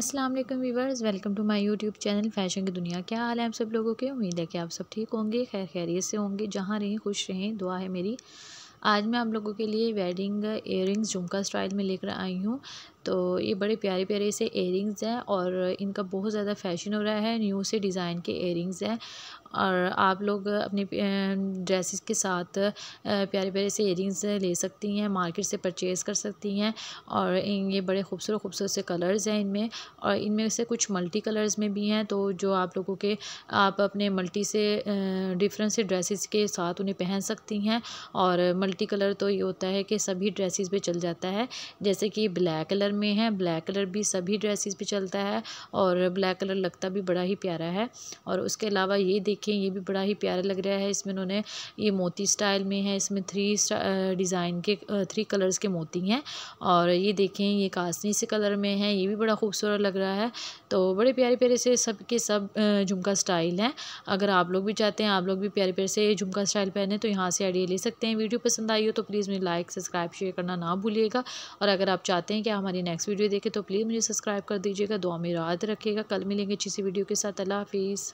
अस्सलाम वालेकुम viewers welcome to my YouTube channel fashion की दुनिया क्या हाल है आप सब लोगों के उम्मीद है कि आप सब ठीक होंगे खैर खैरियत से होंगे जहाँ रहें खुश रहें दुआ है मेरी आज मैं आप लोगों के लिए वेडिंग इयर रिंग्स झुमका स्टाइल में लेकर आई हूँ तो ये बड़े प्यारे प्यारे से एयरिंग्स हैं और इनका बहुत ज़्यादा फैशन हो रहा है न्यू से डिज़ाइन के एयरिंग्स हैं और आप लोग अपने ड्रेसेस के साथ प्यारे प्यारे से एयरिंग्स ले सकती हैं मार्केट से परचेज़ कर सकती हैं और ये बड़े खूबसूरत खूबसूरत से कलर्स हैं इनमें और इनमें से कुछ मल्टी कलर्स में भी हैं तो जो आप लोगों के आप अपने मल्टी से डिफरेंट से ड्रेसेस के साथ उन्हें पहन सकती हैं और मल्टी कलर तो ये होता है कि सभी ड्रेसिस पर चल जाता है जैसे कि ब्लैक कलर में है ब्लैक कलर भी सभी ड्रेसेस पे चलता है और ब्लैक कलर लगता भी बड़ा ही प्यारा है और उसके अलावा ये देखें ये भी बड़ा ही प्यारा लग रहा है इसमें उन्होंने ये मोती स्टाइल में है इसमें थ्री डिज़ाइन के थ्री कलर्स के मोती हैं और ये देखें ये कासनी से कलर में है ये भी बड़ा खूबसूरत लग रहा है तो बड़े प्यारे प्यारे से सब के सब झुमका स्टाइल हैं अगर आप लोग भी चाहते हैं आप लोग भी प्यारे प्यारे से झुमका स्टाइल पहने तो यहाँ से आइडिया ले सकते हैं वीडियो पसंद आई हो तो प्लीज़ मेरे लाइक सब्सक्राइब शेयर करना ना भूलिएगा और अगर आप चाहते हैं कि हमारी नेक्स्ट वीडियो देखे तो प्लीज़ मुझे सब्सक्राइब कर दीजिएगा दुआ में याद रखिएगा कल मिलेंगे अच्छी सी वीडियो के साथ अल्लाह हाफिज़